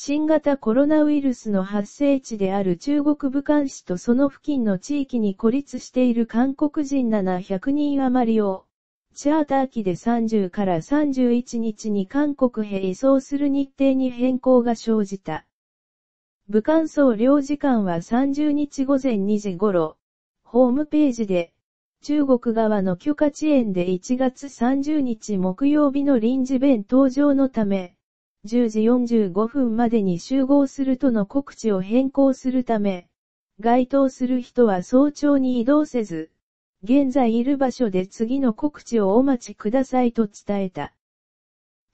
新型コロナウイルスの発生地である中国武漢市とその付近の地域に孤立している韓国人700人余りを、チャーター機で30から31日に韓国へ移送する日程に変更が生じた。武漢総領事館は30日午前2時頃、ホームページで、中国側の許可遅延で1月30日木曜日の臨時弁登場のため、10時45分までに集合するとの告知を変更するため、該当する人は早朝に移動せず、現在いる場所で次の告知をお待ちくださいと伝えた。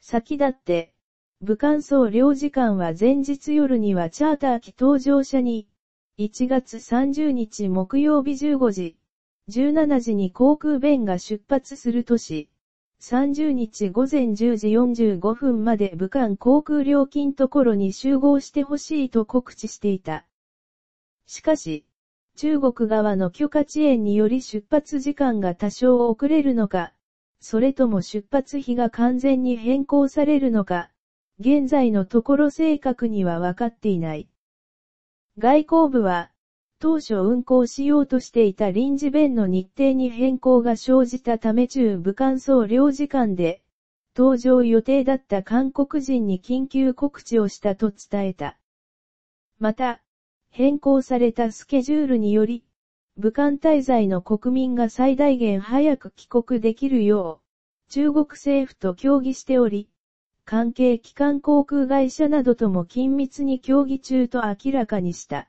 先だって、武漢総領事館は前日夜にはチャーター機搭乗者に、1月30日木曜日15時、17時に航空便が出発するとし、30日午前10時45分まで武漢航空料金ところに集合してほしいと告知していた。しかし、中国側の許可遅延により出発時間が多少遅れるのか、それとも出発日が完全に変更されるのか、現在のところ正確には分かっていない。外交部は、当初運行しようとしていた臨時便の日程に変更が生じたため中武漢総領事館で、搭乗予定だった韓国人に緊急告知をしたと伝えた。また、変更されたスケジュールにより、武漢滞在の国民が最大限早く帰国できるよう、中国政府と協議しており、関係機関航空会社などとも緊密に協議中と明らかにした。